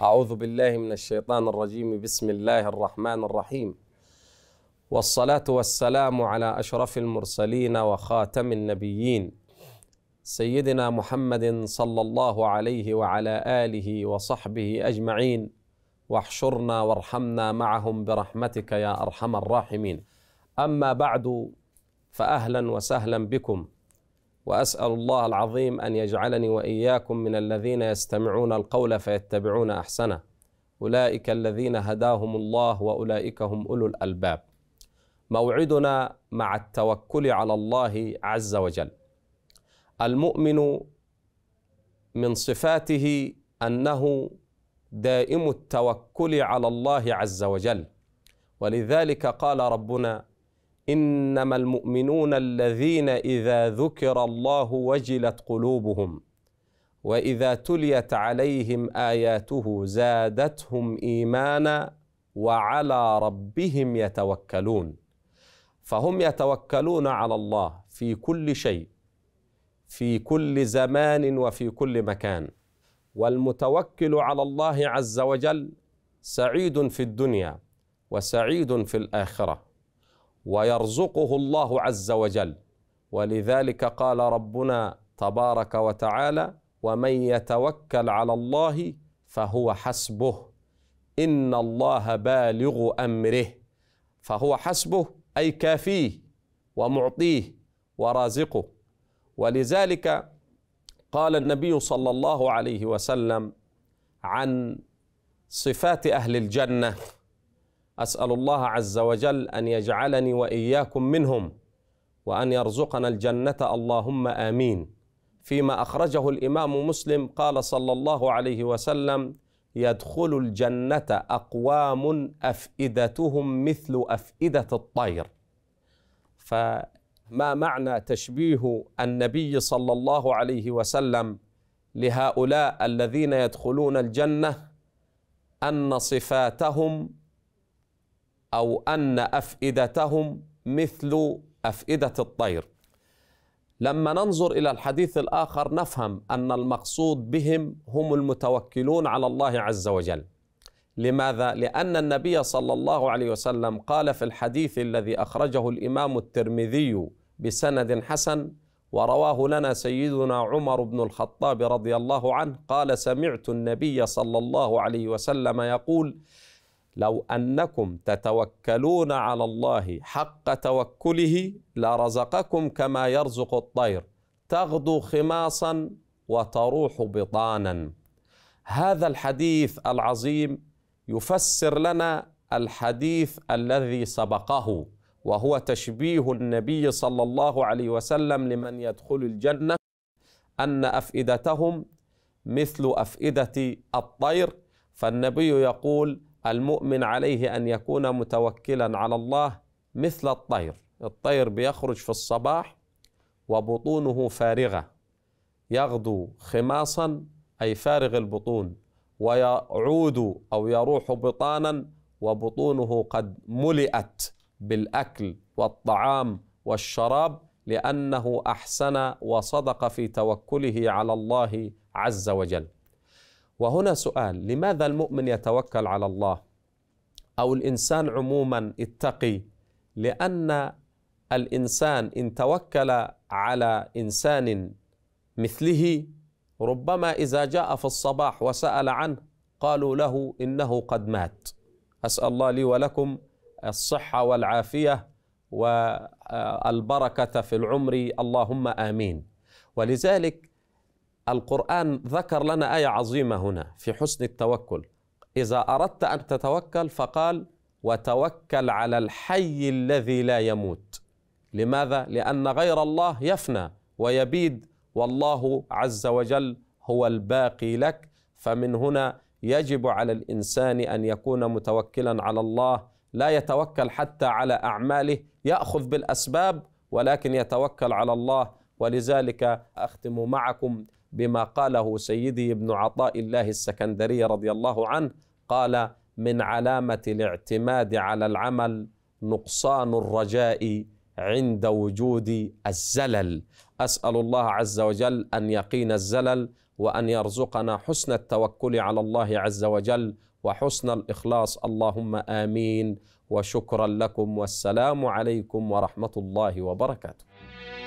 أعوذ بالله من الشيطان الرجيم بسم الله الرحمن الرحيم والصلاة والسلام على أشرف المرسلين وخاتم النبيين سيدنا محمد صلى الله عليه وعلى آله وصحبه أجمعين واحشرنا وارحمنا معهم برحمتك يا أرحم الراحمين أما بعد فأهلا وسهلا بكم واسال الله العظيم ان يجعلني واياكم من الذين يستمعون القول فيتبعون احسنه اولئك الذين هداهم الله واولئك هم اولو الالباب موعدنا مع التوكل على الله عز وجل المؤمن من صفاته انه دائم التوكل على الله عز وجل ولذلك قال ربنا انما المؤمنون الذين اذا ذكر الله وجلت قلوبهم واذا تليت عليهم اياته زادتهم ايمانا وعلى ربهم يتوكلون فهم يتوكلون على الله في كل شيء في كل زمان وفي كل مكان والمتوكل على الله عز وجل سعيد في الدنيا وسعيد في الاخره ويرزقه الله عز وجل ولذلك قال ربنا تبارك وتعالى ومن يتوكل على الله فهو حسبه ان الله بالغ امره فهو حسبه اي كافيه ومعطيه ورازقه ولذلك قال النبي صلى الله عليه وسلم عن صفات اهل الجنه أسأل الله عز وجل أن يجعلني وإياكم منهم وأن يرزقنا الجنة اللهم آمين فيما أخرجه الإمام مسلم قال صلى الله عليه وسلم يدخل الجنة أقوام أفئدتهم مثل أفئدة الطير فما معنى تشبيه النبي صلى الله عليه وسلم لهؤلاء الذين يدخلون الجنة أن صفاتهم أو أن أفئدتهم مثل أفئدة الطير لما ننظر إلى الحديث الآخر نفهم أن المقصود بهم هم المتوكلون على الله عز وجل لماذا؟ لأن النبي صلى الله عليه وسلم قال في الحديث الذي أخرجه الإمام الترمذي بسند حسن ورواه لنا سيدنا عمر بن الخطاب رضي الله عنه قال سمعت النبي صلى الله عليه وسلم يقول لو انكم تتوكلون على الله حق توكله لرزقكم كما يرزق الطير تغدو خماصا وتروح بطانا هذا الحديث العظيم يفسر لنا الحديث الذي سبقه وهو تشبيه النبي صلى الله عليه وسلم لمن يدخل الجنه ان افئدتهم مثل افئده الطير فالنبي يقول المؤمن عليه ان يكون متوكلا على الله مثل الطير الطير بيخرج في الصباح وبطونه فارغه يغدو خماصا اي فارغ البطون ويعود او يروح بطانا وبطونه قد ملئت بالاكل والطعام والشراب لانه احسن وصدق في توكله على الله عز وجل وهنا سؤال لماذا المؤمن يتوكل على الله او الانسان عموما اتقي لان الانسان ان توكل على انسان مثله ربما اذا جاء في الصباح وسال عنه قالوا له انه قد مات اسال الله لي ولكم الصحه والعافيه والبركه في العمر اللهم امين ولذلك القرآن ذكر لنا آية عظيمة هنا في حسن التوكل إذا أردت أن تتوكل فقال وتوكل على الحي الذي لا يموت لماذا؟ لأن غير الله يفنى ويبيد والله عز وجل هو الباقي لك فمن هنا يجب على الإنسان أن يكون متوكلا على الله لا يتوكل حتى على أعماله يأخذ بالأسباب ولكن يتوكل على الله ولذلك أختم معكم بما قاله سيدي ابن عطاء الله السكندري رضي الله عنه قال من علامه الاعتماد على العمل نقصان الرجاء عند وجود الزلل اسال الله عز وجل ان يقينا الزلل وان يرزقنا حسن التوكل على الله عز وجل وحسن الاخلاص اللهم امين وشكرا لكم والسلام عليكم ورحمه الله وبركاته